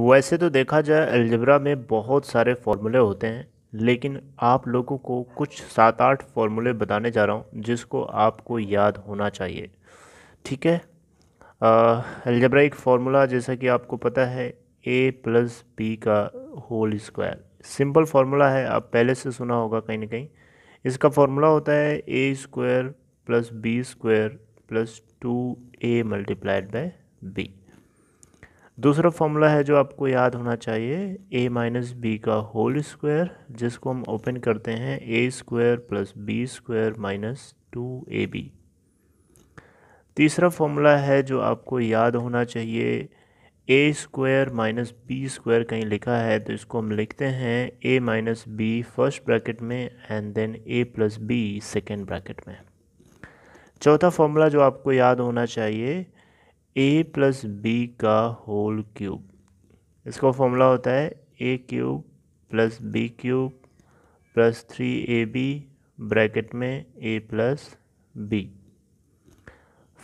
वैसे तो देखा जाए अलजबरा में बहुत सारे फार्मूले होते हैं लेकिन आप लोगों को कुछ सात आठ फार्मूले बताने जा रहा हूँ जिसको आपको याद होना चाहिए ठीक है अल्जब्रा एक फार्मूला जैसा कि आपको पता है ए प्लस बी का होल स्क्वायर सिंपल फार्मूला है आप पहले से सुना होगा कहीं ना कहीं इसका फार्मूला होता है A square plus B square plus two A multiplied by B दूसरा फॉर्मूला है जो आपको याद होना चाहिए ए माइनस बी का होल स्क्वायर जिसको हम ओपन करते हैं A square plus B square minus two A B तीसरा फॉर्मूला है जो आपको याद होना चाहिए A square minus B square कहीं लिखा है तो इसको हम लिखते हैं A minus B first bracket में and then A plus B second bracket में चौथा फॉर्मूला जो आपको याद होना चाहिए ए प्लस बी का होल क्यूब इसका फॉर्मूला होता है A cube plus B cube plus three A B bracket में A plus B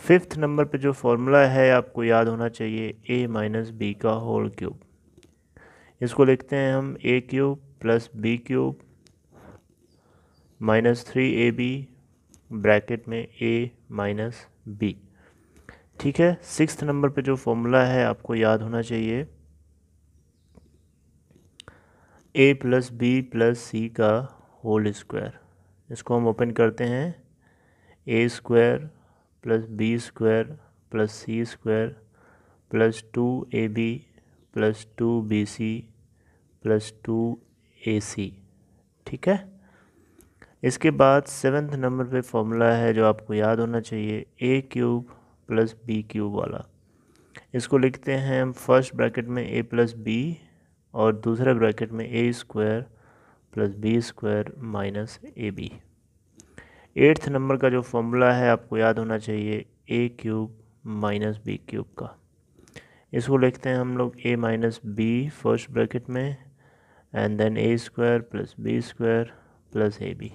fifth number पे जो फॉर्मूला है आपको याद होना चाहिए ए माइनस बी का होल क्यूब इसको लिखते हैं हम A cube plus B cube minus three A B bracket में ए माइनस बी ठीक है सिक्स नंबर पे जो फॉर्मूला है आपको याद होना चाहिए A plus B plus C का होल स्क्वायर इसको हम ओपन करते हैं A square plus B square plus C square plus two A B plus two B C plus two A C ठीक है इसके बाद सेवन्थ नंबर पे फॉर्मूला है जो आपको याद होना चाहिए A cube plus B cube वाला इसको लिखते हैं हम फर्स्ट ब्रैकेट में ए प्लस बी और दूसरे ब्रैकेट में A square plus B square minus A B eighth number का जो फॉर्मूला है आपको याद होना चाहिए A cube minus B cube का इसको लिखते हैं हम लोग A minus B first bracket में and then A square plus B square plus A B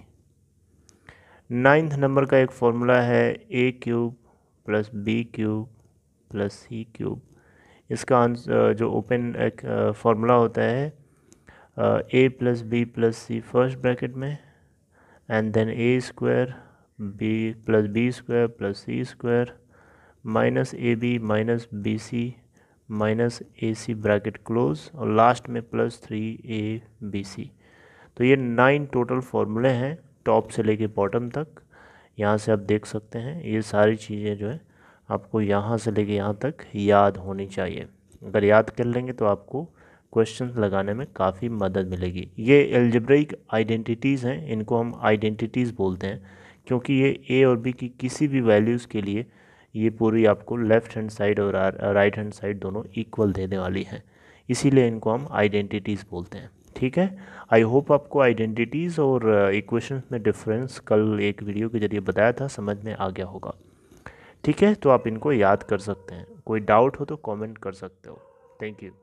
ninth number का एक फॉर्मूला है A cube plus B cube plus C cube इसका आंसर जो ओपन एक फार्मूला होता है A plus B plus C first bracket में and then A square B plus B square plus C square minus A B minus B C minus A C bracket close और last में plus three A B C तो ये nine total फार्मूले हैं top से लेके bottom तक यहाँ से आप देख सकते हैं ये सारी चीज़ें जो है आपको यहाँ से लेके यहाँ तक याद होनी चाहिए अगर याद कर लेंगे तो आपको क्वेश्चन लगाने में काफ़ी मदद मिलेगी ये एल्जब्रिक आइडेंटिटीज़ हैं इनको हम आइडेंटिटीज़ बोलते हैं क्योंकि ये ए और बी की किसी भी वैल्यूज़ के लिए ये पूरी आपको लेफ़्ट हैंड साइड और राइट हैंड साइड दोनों इक्वल देने वाली हैं इसीलिए इनको हम आइडेंटिटीज़ बोलते हैं ठीक है आई होप आपको आइडेंटिटीज़ और इक्वेशन uh, में डिफरेंस कल एक वीडियो के जरिए बताया था समझ में आ गया होगा ठीक है तो आप इनको याद कर सकते हैं कोई डाउट हो तो कमेंट कर सकते हो थैंक यू